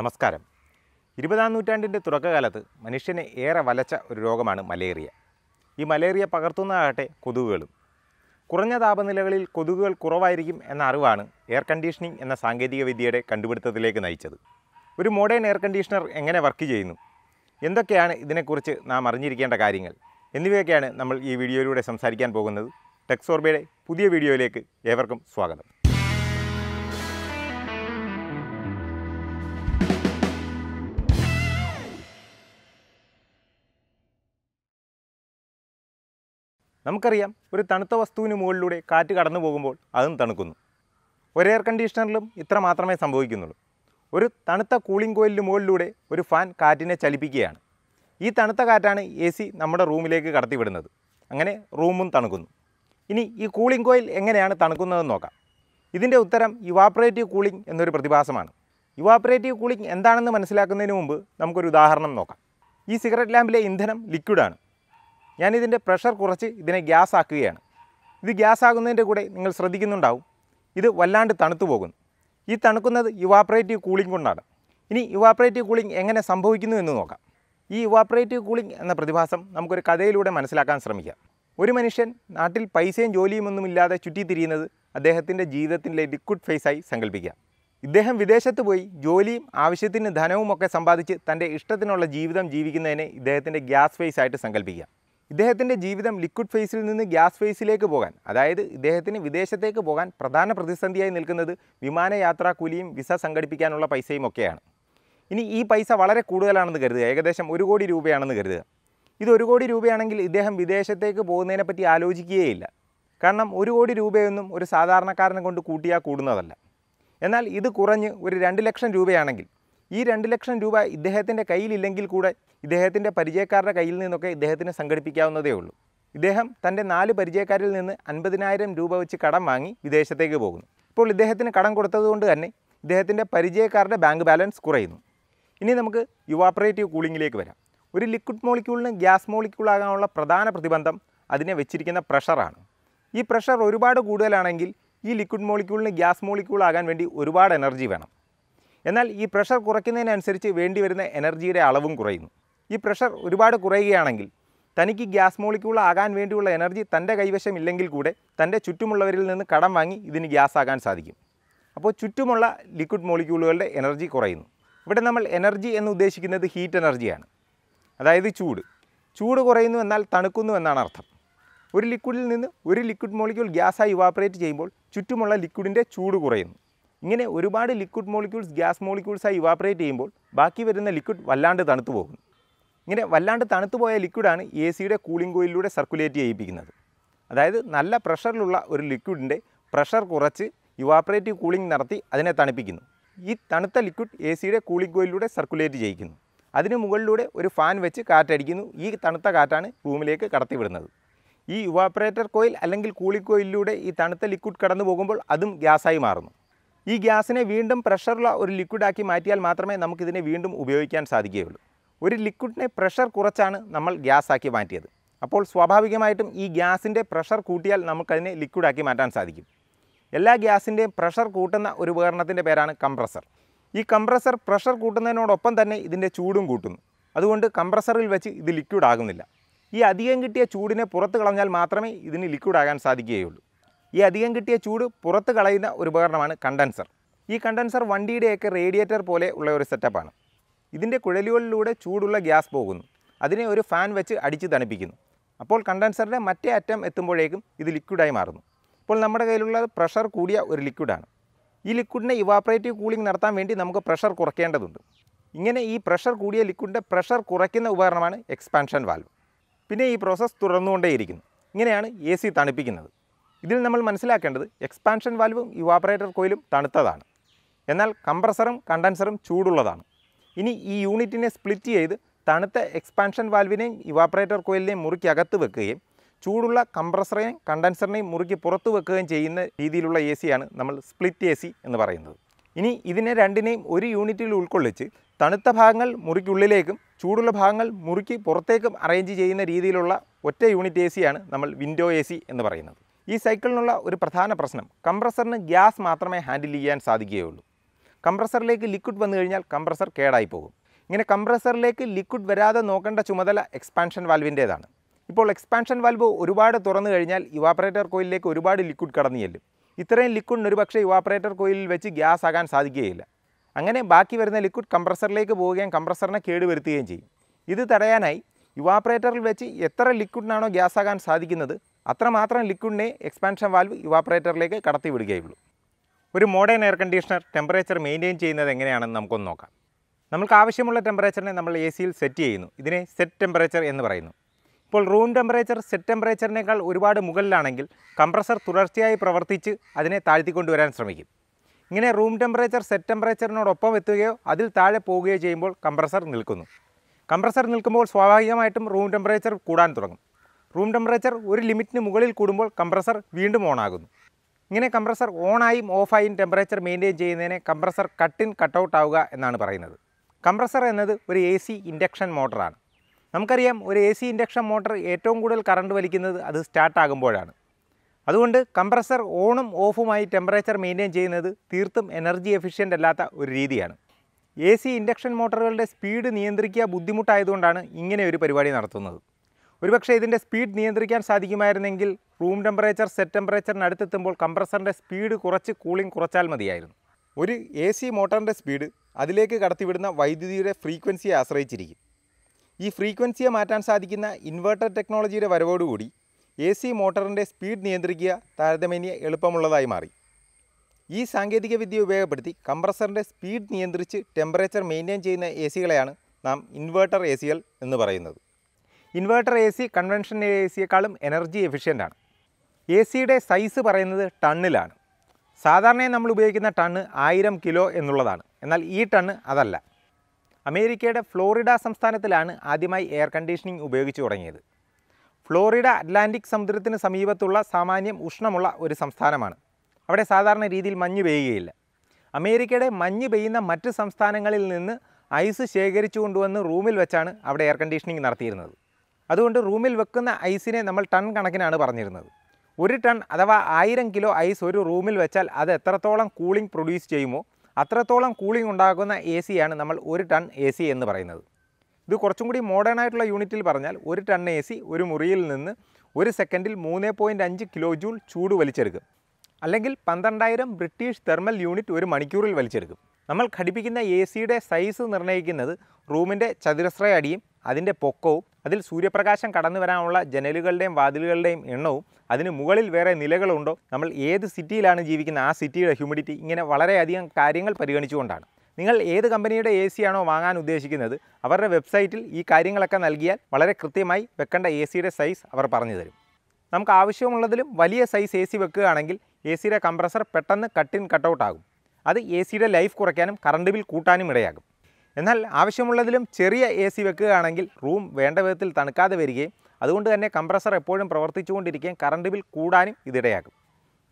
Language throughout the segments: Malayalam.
നമസ്കാരം ഇരുപതാം നൂറ്റാണ്ടിൻ്റെ തുടക്കകാലത്ത് മനുഷ്യനെ ഏറെ വലച്ച ഒരു രോഗമാണ് മലേറിയ ഈ മലേറിയ പകർത്തുന്നതാകട്ടെ കൊതുകുകളും കുറഞ്ഞ താപനിലകളിൽ കൊതുകുകൾ കുറവായിരിക്കും എന്ന അറിവാണ് എയർ കണ്ടീഷനിങ് എന്ന സാങ്കേതിക വിദ്യയുടെ കണ്ടുപിടുത്തത്തിലേക്ക് നയിച്ചത് ഒരു മോഡേൺ എയർ കണ്ടീഷണർ എങ്ങനെ വർക്ക് ചെയ്യുന്നു എന്തൊക്കെയാണ് ഇതിനെക്കുറിച്ച് നാം അറിഞ്ഞിരിക്കേണ്ട കാര്യങ്ങൾ എന്നിവയൊക്കെയാണ് നമ്മൾ ഈ വീഡിയോയിലൂടെ സംസാരിക്കാൻ പോകുന്നത് ടെക്സോർബയുടെ പുതിയ വീഡിയോയിലേക്ക് ഏവർക്കും സ്വാഗതം നമുക്കറിയാം ഒരു തണുത്ത വസ്തുവിന് മുകളിലൂടെ കാറ്റ് കടന്നു പോകുമ്പോൾ അതും തണുക്കുന്നു ഒരു എയർ കണ്ടീഷണറിലും ഇത്ര മാത്രമേ സംഭവിക്കുന്നുള്ളൂ ഒരു തണുത്ത കൂളിംഗ് കോയിലിന് മുകളിലൂടെ ഒരു ഫാൻ കാറ്റിനെ ചലിപ്പിക്കുകയാണ് ഈ തണുത്ത കാറ്റാണ് എ സി നമ്മുടെ റൂമിലേക്ക് കടത്തിവിടുന്നത് അങ്ങനെ റൂമും തണുക്കുന്നു ഇനി ഈ കൂളിംഗ് കോയിൽ എങ്ങനെയാണ് തണുക്കുന്നതെന്ന് നോക്കാം ഇതിൻ്റെ ഉത്തരം ഇവാപ്പറേറ്റീവ് കൂളിംഗ് എന്നൊരു പ്രതിഭാസമാണ് ഇവാപ്പറേറ്റീവ് കൂളിംഗ് എന്താണെന്ന് മനസ്സിലാക്കുന്നതിന് മുമ്പ് നമുക്കൊരു ഉദാഹരണം നോക്കാം ഈ സിഗരറ്റ് ലാമ്പിലെ ഇന്ധനം ലിക്വിഡാണ് ഞാനിതിൻ്റെ പ്രഷർ കുറച്ച് ഇതിനെ ഗ്യാസ് ആക്കുകയാണ് ഇത് ഗ്യാസ് ആകുന്നതിൻ്റെ കൂടെ നിങ്ങൾ ശ്രദ്ധിക്കുന്നുണ്ടാവും ഇത് വല്ലാണ്ട് തണുത്തു പോകുന്നു ഈ തണുക്കുന്നത് ഇവാപ്രേറ്റീവ് കൂളിംഗ് കൊണ്ടാണ് ഇനി ഇവാപ്രേറ്റീവ് കൂളിംഗ് എങ്ങനെ സംഭവിക്കുന്നു എന്ന് നോക്കാം ഈ ഇവാപ്രേറ്റീവ് കൂളിംഗ് എന്ന പ്രതിഭാസം നമുക്കൊരു കഥയിലൂടെ മനസ്സിലാക്കാൻ ശ്രമിക്കാം ഒരു മനുഷ്യൻ നാട്ടിൽ പൈസയും ജോലിയുമൊന്നുമില്ലാതെ ചുറ്റിത്തിരിയുന്നത് അദ്ദേഹത്തിൻ്റെ ജീവിതത്തിൻ്റെ ലിക്വിഡ് ഫേസായി സങ്കല്പിക്കാം ഇദ്ദേഹം വിദേശത്ത് പോയി ജോലിയും ആവശ്യത്തിന് ധനവുമൊക്കെ സമ്പാദിച്ച് തൻ്റെ ഇഷ്ടത്തിനുള്ള ജീവിതം ജീവിക്കുന്നതിനെ ഇദ്ദേഹത്തിൻ്റെ ഗ്യാസ് ഫേസ് ആയിട്ട് സങ്കല്പിക്കാം ഇദ്ദേഹത്തിൻ്റെ ജീവിതം ലിക്വിഡ് ഫേസിൽ നിന്ന് ഗ്യാസ് ഫേസിലേക്ക് പോകാൻ അതായത് ഇദ്ദേഹത്തിന് വിദേശത്തേക്ക് പോകാൻ പ്രധാന പ്രതിസന്ധിയായി നിൽക്കുന്നത് വിമാനയാത്രാ കൂലിയും വിസ സംഘടിപ്പിക്കാനുള്ള പൈസയും ഒക്കെയാണ് ഇനി ഈ പൈസ വളരെ കൂടുതലാണെന്ന് കരുതുക ഏകദേശം ഒരു കോടി രൂപയാണെന്ന് കരുതുക ഇത് ഒരു കോടി രൂപയാണെങ്കിൽ ഇദ്ദേഹം വിദേശത്തേക്ക് പോകുന്നതിനെപ്പറ്റി ആലോചിക്കുകയില്ല കാരണം ഒരു കോടി രൂപയൊന്നും ഒരു സാധാരണക്കാരനെ കൊണ്ട് കൂട്ടിയാൽ കൂടുന്നതല്ല എന്നാൽ ഇത് കുറഞ്ഞ് ഒരു രണ്ട് ലക്ഷം രൂപയാണെങ്കിൽ ഈ രണ്ട് ലക്ഷം രൂപ ഇദ്ദേഹത്തിൻ്റെ കയ്യിലില്ലെങ്കിൽ കൂടെ ഇദ്ദേഹത്തിൻ്റെ പരിചയക്കാരുടെ കയ്യിൽ നിന്നൊക്കെ ഇദ്ദേഹത്തിന് സംഘടിപ്പിക്കാവുന്നതേ ഉള്ളൂ ഇദ്ദേഹം തൻ്റെ നാല് പരിചയക്കാരിൽ നിന്ന് അൻപതിനായിരം രൂപ വെച്ച് കടം വാങ്ങി വിദേശത്തേക്ക് പോകുന്നു ഇപ്പോൾ ഇദ്ദേഹത്തിന് കടം കൊടുത്തതുകൊണ്ട് തന്നെ ഇദ്ദേഹത്തിൻ്റെ പരിചയക്കാരുടെ ബാങ്ക് ബാലൻസ് കുറയുന്നു ഇനി നമുക്ക് യുവാപ്പറേറ്റീവ് കൂളിങ്ങിലേക്ക് വരാം ഒരു ലിക്വിഡ് മോളിക്യൂളിന് ഗ്യാസ് മോളിക്യൂളാകാനുള്ള പ്രധാന പ്രതിബന്ധം അതിനെ വെച്ചിരിക്കുന്ന പ്രഷറാണ് ഈ പ്രഷർ ഒരുപാട് കൂടുതലാണെങ്കിൽ ഈ ലിക്വിഡ് മോളിക്യൂളിന് ഗ്യാസ് മോളിക്യൂളാകാൻ വേണ്ടി ഒരുപാട് എനർജി വേണം എന്നാൽ ഈ പ്രഷർ കുറയ്ക്കുന്നതിനനുസരിച്ച് വേണ്ടി വരുന്ന എനർജിയുടെ അളവും കുറയുന്നു ഈ പ്രഷർ ഒരുപാട് കുറയുകയാണെങ്കിൽ തനിക്ക് ഗ്യാസ് മോളിക്യൂൾ ആകാൻ വേണ്ടിയുള്ള എനർജി തൻ്റെ കൈവശം ഇല്ലെങ്കിൽ കൂടെ തൻ്റെ ചുറ്റുമുള്ളവരിൽ നിന്ന് കടം വാങ്ങി ഇതിന് ഗ്യാസ് ആകാൻ സാധിക്കും അപ്പോൾ ചുറ്റുമുള്ള ലിക്വിഡ് മോളിക്യൂളുകളുടെ എനർജി കുറയുന്നു ഇവിടെ നമ്മൾ എനർജി എന്ന് ഉദ്ദേശിക്കുന്നത് ഹീറ്റ് എനർജിയാണ് അതായത് ചൂട് ചൂട് കുറയുന്നു എന്നാൽ തണുക്കുന്നു എന്നാണ് അർത്ഥം ഒരു ലിക്വിഡിൽ നിന്ന് ഒരു ലിക്വിഡ് മോളിക്യൂൾ ഗ്യാസായി ഇവാപ്പറേറ്റ് ചെയ്യുമ്പോൾ ചുറ്റുമുള്ള ലിക്വിഡിൻ്റെ ചൂട് കുറയുന്നു ഇങ്ങനെ ഒരുപാട് ലിക്വിഡ് മോളിക്യൂൾസ് ഗ്യാസ് മോളിക്യൂൾസായി ഇവാപറേറ്റ് ചെയ്യുമ്പോൾ ബാക്കി വരുന്ന ലിക്വിഡ് വല്ലാണ്ട് തണുത്തു പോകുന്നു ഇങ്ങനെ വല്ലാണ്ട് തണുത്തുപോയ ലിക്വിഡാണ് എ സിയുടെ കൂളിംഗ് കോയിലിലൂടെ സർക്കുലേറ്റ് ചെയ്യിപ്പിക്കുന്നത് അതായത് നല്ല പ്രഷറിലുള്ള ഒരു ലിക്വിഡിൻ്റെ പ്രഷർ കുറച്ച് ഇവാപ്പറേറ്റീവ് കൂളിംഗ് നടത്തി അതിനെ തണുപ്പിക്കുന്നു ഈ തണുത്ത ലിക്വിഡ് എ സിയുടെ കൂളിംഗ് കോയിലിലൂടെ സർക്കുലേറ്റ് ചെയ്യിക്കുന്നു അതിന് മുകളിലൂടെ ഒരു ഫാൻ വെച്ച് കാറ്റടിക്കുന്നു ഈ തണുത്ത കാറ്റാണ് റൂമിലേക്ക് കടത്തിവിടുന്നത് ഈ ഇവാപ്പറേറ്റർ കോയിൽ അല്ലെങ്കിൽ കൂളിംഗ് കോയിലിലൂടെ ഈ തണുത്ത ലിക്വിഡ് കടന്നു പോകുമ്പോൾ അതും ഗ്യാസായി മാറുന്നു ഈ ഗ്യാസിനെ വീണ്ടും പ്രഷറുള്ള ഒരു ലിക്വിഡാക്കി മാറ്റിയാൽ മാത്രമേ നമുക്കിതിനെ വീണ്ടും ഉപയോഗിക്കാൻ സാധിക്കുകയുള്ളൂ ഒരു ലിക്വിഡിനെ പ്രഷർ കുറച്ചാണ് നമ്മൾ ഗ്യാസാക്കി മാറ്റിയത് അപ്പോൾ സ്വാഭാവികമായിട്ടും ഈ ഗ്യാസിൻ്റെ പ്രഷർ കൂട്ടിയാൽ നമുക്കതിനെ ലിക്വിഡാക്കി മാറ്റാൻ സാധിക്കും എല്ലാ ഗ്യാസിൻ്റെയും പ്രഷർ കൂട്ടുന്ന ഒരു ഉപകരണത്തിൻ്റെ പേരാണ് കംപ്രസർ ഈ കംപ്രസർ പ്രഷർ കൂട്ടുന്നതിനോടൊപ്പം തന്നെ ഇതിൻ്റെ ചൂടും കൂട്ടുന്നു അതുകൊണ്ട് കംപ്രസറിൽ വെച്ച് ഇത് ലിക്വിഡ് ആകുന്നില്ല ഈ അധികം കിട്ടിയ ചൂടിനെ പുറത്ത് കളഞ്ഞാൽ മാത്രമേ ഇതിന് ലിക്വിഡ് ആകാൻ സാധിക്കുകയുള്ളൂ ഈ അധികം കിട്ടിയ ചൂട് പുറത്ത് കളയുന്ന ഒരു ഉപകരണമാണ് കണ്ടൻസർ ഈ കണ്ടൻസർ വണ്ടിയുടെയൊക്കെ റേഡിയേറ്റർ പോലെ ഉള്ള ഒരു സെറ്റപ്പാണ് ഇതിൻ്റെ കുഴലുകളിലൂടെ ചൂടുള്ള ഗ്യാസ് പോകുന്നു അതിനെ ഒരു ഫാൻ വെച്ച് അടിച്ച് തണുപ്പിക്കുന്നു അപ്പോൾ കണ്ടൻസറിൻ്റെ മറ്റേ അറ്റം എത്തുമ്പോഴേക്കും ഇത് ലിക്വിഡായി മാറുന്നു ഇപ്പോൾ നമ്മുടെ കയ്യിലുള്ളത് പ്രഷർ കൂടിയ ഒരു ലിക്വിഡാണ് ഈ ലിക്വിഡിനെ ഇവാപ്രേറ്റീവ് കൂളിംഗ് നടത്താൻ വേണ്ടി നമുക്ക് പ്രഷർ കുറയ്ക്കേണ്ടതുണ്ട് ഇങ്ങനെ ഈ പ്രഷർ കൂടിയ ലിക്വിഡിൻ്റെ പ്രഷർ കുറയ്ക്കുന്ന ഉപകരണമാണ് എക്സ്പാൻഷൻ വാൽവ് പിന്നെ ഈ പ്രോസസ്സ് തുടർന്നുകൊണ്ടേയിരിക്കുന്നു ഇങ്ങനെയാണ് എ സി തണുപ്പിക്കുന്നത് ഇതിൽ നമ്മൾ മനസ്സിലാക്കേണ്ടത് എക്സ്പാൻഷൻ വാൽവും ഇവാപറേറ്റർ കോയിലും തണുത്തതാണ് എന്നാൽ കംപ്രസറും കണ്ടൻസറും ചൂടുള്ളതാണ് ഇനി ഈ യൂണിറ്റിനെ സ്പ്ലിറ്റ് ചെയ്ത് തണുത്ത എക്സ്പാൻഷൻ വാൽവിനെയും ഇവാപറേറ്റർ കോയിലിനെയും മുറുക്കി അകത്ത് വെക്കുകയും ചൂടുള്ള കംപ്രസറേയും കണ്ടൻസറിനെയും മുറുക്കി പുറത്ത് വെക്കുകയും ചെയ്യുന്ന രീതിയിലുള്ള എ സിയാണ് നമ്മൾ സ്പ്ലിറ്റ് എ സി എന്ന് പറയുന്നത് ഇനി ഇതിനെ രണ്ടിനെയും ഒരു യൂണിറ്റിൽ ഉൾക്കൊള്ളിച്ച് തണുത്ത ഭാഗങ്ങൾ മുറിക്കുള്ളിലേക്കും ചൂടുള്ള ഭാഗങ്ങൾ മുറുക്കി പുറത്തേക്കും അറേഞ്ച് ചെയ്യുന്ന രീതിയിലുള്ള ഒറ്റ യൂണിറ്റ് എ സിയാണ് നമ്മൾ വിൻഡോ എ സി എന്ന് പറയുന്നത് ഈ സൈക്കിളിനുള്ള ഒരു പ്രധാന പ്രശ്നം കംപ്രസറിന് ഗ്യാസ് മാത്രമേ ഹാൻഡിൽ ചെയ്യാൻ സാധിക്കുകയുള്ളൂ കംപ്രസറിലേക്ക് ലിക്വിഡ് വന്നു കഴിഞ്ഞാൽ കംപ്രസർ കേടായി പോകും ഇങ്ങനെ കംപ്രസറിലേക്ക് ലിക്വിഡ് വരാതെ നോക്കേണ്ട ചുമതല എക്സ്പാൻഷൻ വാൽവിൻ്റേതാണ് ഇപ്പോൾ എക്സ്പാൻഷൻ വാൽവ് ഒരുപാട് തുറന്നു കഴിഞ്ഞാൽ ഇവാപ്പറേറ്റർ കോയിലിലേക്ക് ഒരുപാട് ലിക്വിഡ് കടന്നു ചെല്ലും ഇത്രയും ലിക്വിഡിന് ഒരുപക്ഷെ ഇവാപ്പറേറ്റർ കോയിലിൽ വെച്ച് ഗ്യാസ് ആകാൻ സാധിക്കുകയില്ല അങ്ങനെ ബാക്കി വരുന്ന ലിക്വിഡ് കംപ്രസറിലേക്ക് പോവുകയും കംപ്രസറിനെ കേടുവരുത്തുകയും ചെയ്യും ഇത് തടയാനായി ഇവാപ്പറേറ്ററിൽ വെച്ച് എത്ര ലിക്വിഡിനാണോ ഗ്യാസ് ആകാൻ സാധിക്കുന്നത് അത്രമാത്രം ലിക്വിഡിനെ എക്സ്പാൻഷൻ വാൽവ് ഇവാപ്പറേറ്ററിലേക്ക് വിടുകയുള്ളൂ ഒരു modern air conditioner temperature maintain ചെയ്യുന്നത് എങ്ങനെയാണെന്ന് നമുക്കൊന്ന് നോക്കാം നമുക്ക് ആവശ്യമുള്ള ടെമ്പറേച്ചറിനെ നമ്മൾ എ സിയിൽ സെറ്റ് ചെയ്യുന്നു ഇതിനെ സെറ്റ് ടെമ്പറേച്ചർ എന്ന് പറയുന്നു ഇപ്പോൾ റൂം ടെമ്പറേച്ചർ സെറ്റ് ടെമ്പറേച്ചറിനേക്കാൾ ഒരുപാട് മുകളിലാണെങ്കിൽ കംപ്രസർ തുടർച്ചയായി പ്രവർത്തിച്ച് അതിനെ താഴ്ത്തിക്കൊണ്ടുവരാൻ ശ്രമിക്കും ഇങ്ങനെ റൂം ടെമ്പറേച്ചർ സെറ്റ് ടെമ്പറേച്ചറിനോടൊപ്പം എത്തുകയോ അതിൽ താഴെ പോവുകയോ ചെയ്യുമ്പോൾ കംപ്രസർ നിൽക്കുന്നു കംപ്രസർ നിൽക്കുമ്പോൾ സ്വാഭാവികമായിട്ടും റൂം ടെമ്പറേച്ചർ കൂടാൻ തുടങ്ങും റൂം ടെമ്പറേച്ചർ ഒരു ലിമിറ്റിന് മുകളിൽ കൂടുമ്പോൾ കംപ്രസർ വീണ്ടും ഓണാകുന്നു ഇങ്ങനെ കംപ്രസർ ഓണായും ഓഫായും ടെമ്പറേച്ചർ മെയിൻറ്റെയിൻ ചെയ്യുന്നതിനെ കംപ്രസർ കട്ടിൻ ഔട്ട് ആവുക എന്നാണ് പറയുന്നത് കംപ്രസർ എന്നത് ഒരു എ സി ഇൻഡക്ഷൻ മോട്ടറാണ് നമുക്കറിയാം ഒരു എ സി ഇൻഡക്ഷൻ മോട്ടർ ഏറ്റവും കൂടുതൽ കറണ്ട് വലിക്കുന്നത് അത് സ്റ്റാർട്ടാകുമ്പോഴാണ് അതുകൊണ്ട് കംപ്രസർ ഓണും ഓഫുമായി ടെമ്പറേച്ചർ മെയിൻറ്റെയിൻ ചെയ്യുന്നത് തീർത്തും എനർജി എഫിഷ്യൻ്റ് അല്ലാത്ത ഒരു രീതിയാണ് എ സി ഇൻഡക്ഷൻ മോട്ടറുകളുടെ സ്പീഡ് നിയന്ത്രിക്കുക ബുദ്ധിമുട്ടായതുകൊണ്ടാണ് ഇങ്ങനെ ഒരു പരിപാടി നടത്തുന്നത് ഒരുപക്ഷെ ഇതിൻ്റെ സ്പീഡ് നിയന്ത്രിക്കാൻ സാധിക്കുമായിരുന്നെങ്കിൽ റൂം ടെമ്പറേച്ചർ സെറ്റ് ടെമ്പറേച്ചറിനടുത്തെത്തുമ്പോൾ കംപ്രസറിൻ്റെ സ്പീഡ് കുറച്ച് കൂളിംഗ് കുറച്ചാൽ മതിയായിരുന്നു ഒരു എ സി മോട്ടറിൻ്റെ സ്പീഡ് അതിലേക്ക് കടത്തിവിടുന്ന വൈദ്യുതിയുടെ ഫ്രീക്വൻസിയെ ആശ്രയിച്ചിരിക്കും ഈ ഫ്രീക്വൻസിയെ മാറ്റാൻ സാധിക്കുന്ന ഇൻവെർട്ടർ ടെക്നോളജിയുടെ വരവോടുകൂടി എ സി മോട്ടറിൻ്റെ സ്പീഡ് നിയന്ത്രിക്കുക താരതമ്യേന എളുപ്പമുള്ളതായി മാറി ഈ സാങ്കേതികവിദ്യ ഉപയോഗപ്പെടുത്തി കംപ്രസറിൻ്റെ സ്പീഡ് നിയന്ത്രിച്ച് ടെമ്പറേച്ചർ മെയിൻറ്റെയിൻ ചെയ്യുന്ന എ സികളെയാണ് നാം ഇൻവെർട്ടർ എ സികൾ എന്ന് പറയുന്നത് inverter A C convention A സിയെക്കാളും എനർജി ആണ് എ സിയുടെ സൈസ് പറയുന്നത് ടണ്ണിലാണ് സാധാരണയായി നമ്മൾ ഉപയോഗിക്കുന്ന ടണ്ണ് ആയിരം കിലോ എന്നുള്ളതാണ് എന്നാൽ ഈ ടണ്ണ് അതല്ല അമേരിക്കയുടെ ഫ്ലോറിഡ സംസ്ഥാനത്തിലാണ് ആദ്യമായി എയർ കണ്ടീഷനിങ് ഉപയോഗിച്ചു തുടങ്ങിയത് ഫ്ലോറിഡ അറ്റ്ലാന്റിക് സമുദ്രത്തിന് സമീപത്തുള്ള സാമാന്യം ഉഷ്ണമുള്ള ഒരു സംസ്ഥാനമാണ് അവിടെ സാധാരണ രീതിയിൽ മഞ്ഞ് പെയ്യുകയില്ല അമേരിക്കയുടെ മഞ്ഞ് പെയ്യുന്ന മറ്റ് സംസ്ഥാനങ്ങളിൽ നിന്ന് ഐസ് ശേഖരിച്ചു കൊണ്ടുവന്ന് റൂമിൽ വെച്ചാണ് അവിടെ എയർ കണ്ടീഷനിങ് നടത്തിയിരുന്നത് അതുകൊണ്ട് റൂമിൽ വെക്കുന്ന ഐസിനെ നമ്മൾ ടൺ കണക്കിനാണ് പറഞ്ഞിരുന്നത് ഒരു ടൺ അഥവാ ആയിരം കിലോ ഐസ് ഒരു റൂമിൽ വെച്ചാൽ അത് എത്രത്തോളം കൂളിംഗ് പ്രൊഡ്യൂസ് ചെയ്യുമോ അത്രത്തോളം കൂളിംഗ് ഉണ്ടാകുന്ന എ സിയാണ് നമ്മൾ ഒരു ടൺ എ സി എന്ന് പറയുന്നത് ഇത് കുറച്ചും കൂടി മോഡേൺ ആയിട്ടുള്ള യൂണിറ്റിൽ പറഞ്ഞാൽ ഒരു ടൺ എ സി ഒരു മുറിയിൽ നിന്ന് ഒരു സെക്കൻഡിൽ മൂന്ന് പോയിൻറ്റ് അഞ്ച് കിലോ ജൂൾ ചൂട് വലിച്ചെടുക്കും അല്ലെങ്കിൽ പന്ത്രണ്ടായിരം ബ്രിട്ടീഷ് തെർമൽ യൂണിറ്റ് ഒരു മണിക്കൂറിൽ വലിച്ചെടുക്കും നമ്മൾ ഘടിപ്പിക്കുന്ന എ സിയുടെ സൈസ് നിർണ്ണയിക്കുന്നത് റൂമിൻ്റെ ചതുരശ്ര അടിയും അതിൻ്റെ പൊക്കവും അതിൽ സൂര്യപ്രകാശം കടന്നു വരാനുള്ള ജനലുകളുടെയും വാതിലുകളുടെയും എണ്ണവും അതിന് മുകളിൽ വേറെ നിലകളുണ്ടോ നമ്മൾ ഏത് സിറ്റിയിലാണ് ജീവിക്കുന്നത് ആ സിറ്റിയുടെ ഹ്യൂമിഡിറ്റി ഇങ്ങനെ വളരെയധികം കാര്യങ്ങൾ പരിഗണിച്ചുകൊണ്ടാണ് നിങ്ങൾ ഏത് കമ്പനിയുടെ എ ആണോ വാങ്ങാൻ ഉദ്ദേശിക്കുന്നത് അവരുടെ വെബ്സൈറ്റിൽ ഈ കാര്യങ്ങളൊക്കെ നൽകിയാൽ വളരെ കൃത്യമായി വെക്കേണ്ട എ സിയുടെ സൈസ് അവർ പറഞ്ഞു തരും നമുക്ക് ആവശ്യമുള്ളതിലും വലിയ സൈസ് എ സി വെക്കുകയാണെങ്കിൽ എ സിയുടെ കംപ്രസർ പെട്ടെന്ന് കട്ടിൻ കട്ടൗട്ട് ആകും അത് എ സിയുടെ ലൈഫ് കുറയ്ക്കാനും കറണ്ട് ബിൽ കൂട്ടാനും ഇടയാകും എന്നാൽ ആവശ്യമുള്ളതിലും ചെറിയ എ സി വെക്കുകയാണെങ്കിൽ റൂം വേണ്ട വിധത്തിൽ തണുക്കാതെ വരികയും അതുകൊണ്ട് തന്നെ കംപ്രസർ എപ്പോഴും പ്രവർത്തിച്ചുകൊണ്ടിരിക്കുകയും കറണ്ട് ബിൽ കൂടാനും ഇതിടയാക്കും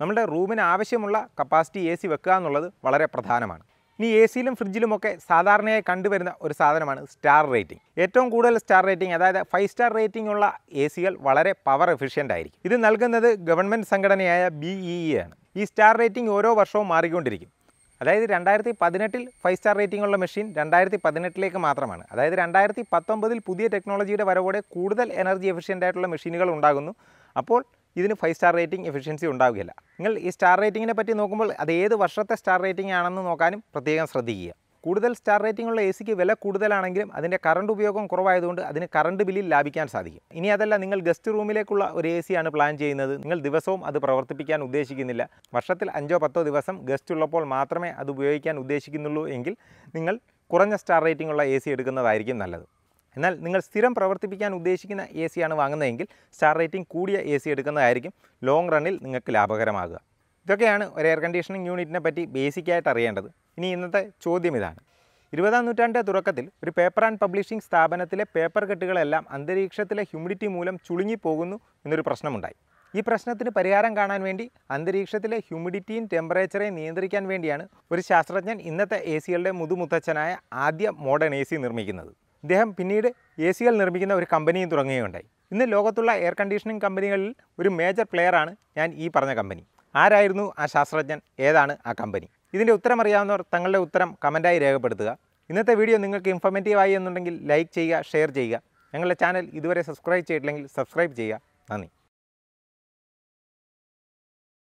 നമ്മുടെ റൂമിന് ആവശ്യമുള്ള കപ്പാസിറ്റി എ സി വെക്കുക എന്നുള്ളത് വളരെ പ്രധാനമാണ് ഇനി എ സിയിലും ഫ്രിഡ്ജിലുമൊക്കെ സാധാരണയായി കണ്ടുവരുന്ന ഒരു സാധനമാണ് സ്റ്റാർ റേറ്റിംഗ് ഏറ്റവും കൂടുതൽ സ്റ്റാർ റേറ്റിംഗ് അതായത് ഫൈവ് സ്റ്റാർ റേറ്റിംഗ് ഉള്ള എ സികൾ വളരെ പവർ എഫിഷ്യൻ്റ് ആയിരിക്കും ഇത് നൽകുന്നത് ഗവൺമെൻറ് സംഘടനയായ ബി ഇ e e ആണ് ഈ സ്റ്റാർ റേറ്റിംഗ് ഓരോ വർഷവും മാറിക്കൊണ്ടിരിക്കും അതായത് രണ്ടായിരത്തി പതിനെട്ടിൽ ഫൈവ് സ്റ്റാർ റേറ്റിംഗ് ഉള്ള മെഷീൻ രണ്ടായിരത്തി പതിനെട്ടിലേക്ക് മാത്രമാണ് അതായത് രണ്ടായിരത്തി പത്തൊമ്പതിൽ പുതിയ ടെക്നോളജിയുടെ വരവോടെ കൂടുതൽ എനർജി എഫിഷ്യൻ്റ് ആയിട്ടുള്ള മെഷീനുകൾ ഉണ്ടാകുന്നു അപ്പോൾ ഇതിന് ഫൈവ് സ്റ്റാർ റേറ്റിംഗ് എഫിഷ്യൻസി ഉണ്ടാവുകയില്ല നിങ്ങൾ ഈ സ്റ്റാർ റേറ്റിങ്ങിനെ പറ്റി നോക്കുമ്പോൾ അത് ഏത് വർഷത്തെ സ്റ്റാർ റേറ്റിംഗ് ആണെന്ന് നോക്കാനും പ്രത്യേകം ശ്രദ്ധിക്കുക കൂടുതൽ സ്റ്റാർ റേറ്റിംഗ് ഉള്ള എ സിക്ക് വില കൂടുതലാണെങ്കിലും അതിൻ്റെ കറണ്ട് ഉപയോഗം കുറവായതുകൊണ്ട് അതിന് കറണ്ട് ബില്ലിൽ ലാഭിക്കാൻ സാധിക്കും ഇനി അതല്ല നിങ്ങൾ ഗസ്റ്റ് റൂമിലേക്കുള്ള ഒരു എ സിയാണ് പ്ലാൻ ചെയ്യുന്നത് നിങ്ങൾ ദിവസവും അത് പ്രവർത്തിപ്പിക്കാൻ ഉദ്ദേശിക്കുന്നില്ല വർഷത്തിൽ അഞ്ചോ പത്തോ ദിവസം ഗസ്റ്റ് ഉള്ളപ്പോൾ മാത്രമേ അത് ഉപയോഗിക്കാൻ ഉദ്ദേശിക്കുന്നുള്ളൂ എങ്കിൽ നിങ്ങൾ കുറഞ്ഞ സ്റ്റാർ റേറ്റിംഗ് ഉള്ള എ സി എടുക്കുന്നതായിരിക്കും നല്ലത് എന്നാൽ നിങ്ങൾ സ്ഥിരം പ്രവർത്തിപ്പിക്കാൻ ഉദ്ദേശിക്കുന്ന എ സിയാണ് വാങ്ങുന്നതെങ്കിൽ സ്റ്റാർ റേറ്റിംഗ് കൂടിയ എ സി എടുക്കുന്നതായിരിക്കും ലോങ് റണ്ണിൽ നിങ്ങൾക്ക് ലാഭകരമാകുക ഇതൊക്കെയാണ് ഒരു എയർ കണ്ടീഷനിങ് യൂണിറ്റിനെ പറ്റി ബേസിക്കായിട്ട് അറിയേണ്ടത് ഇനി ഇന്നത്തെ ചോദ്യം ഇതാണ് ഇരുപതാം നൂറ്റാണ്ടിൻ്റെ തുടക്കത്തിൽ ഒരു പേപ്പർ ആൻഡ് പബ്ലിഷിംഗ് സ്ഥാപനത്തിലെ പേപ്പർ കെട്ടുകളെല്ലാം അന്തരീക്ഷത്തിലെ ഹ്യൂമിഡിറ്റി മൂലം ചുളുങ്ങിപ്പോകുന്നു എന്നൊരു പ്രശ്നമുണ്ടായി ഈ പ്രശ്നത്തിന് പരിഹാരം കാണാൻ വേണ്ടി അന്തരീക്ഷത്തിലെ ഹ്യൂമിഡിറ്റിയും ടെമ്പറേച്ചറേയും നിയന്ത്രിക്കാൻ വേണ്ടിയാണ് ഒരു ശാസ്ത്രജ്ഞൻ ഇന്നത്തെ എ സികളുടെ മുതുമുത്തച്ഛനായ ആദ്യ മോഡേൺ എ സി നിർമ്മിക്കുന്നത് ഇദ്ദേഹം പിന്നീട് എ സികൾ നിർമ്മിക്കുന്ന ഒരു കമ്പനിയും തുടങ്ങുകയുണ്ടായി ഇന്ന് ലോകത്തുള്ള എയർ കണ്ടീഷനിങ് കമ്പനികളിൽ ഒരു മേജർ പ്ലെയറാണ് ഞാൻ ഈ പറഞ്ഞ കമ്പനി ആരായിരുന്നു ആ ശാസ്ത്രജ്ഞൻ ഏതാണ് ആ കമ്പനി ഇതിൻ്റെ ഉത്തരം അറിയാവുന്നവർ തങ്ങളുടെ ഉത്തരം കമൻറ്റായി രേഖപ്പെടുത്തുക ഇന്നത്തെ വീഡിയോ നിങ്ങൾക്ക് ഇൻഫോർമേറ്റീവ് ആയി എന്നുണ്ടെങ്കിൽ ലൈക്ക് ചെയ്യുക ഷെയർ ചെയ്യുക ഞങ്ങളുടെ ചാനൽ ഇതുവരെ സബ്സ്ക്രൈബ് ചെയ്തിട്ടില്ലെങ്കിൽ സബ്സ്ക്രൈബ് ചെയ്യുക നന്ദി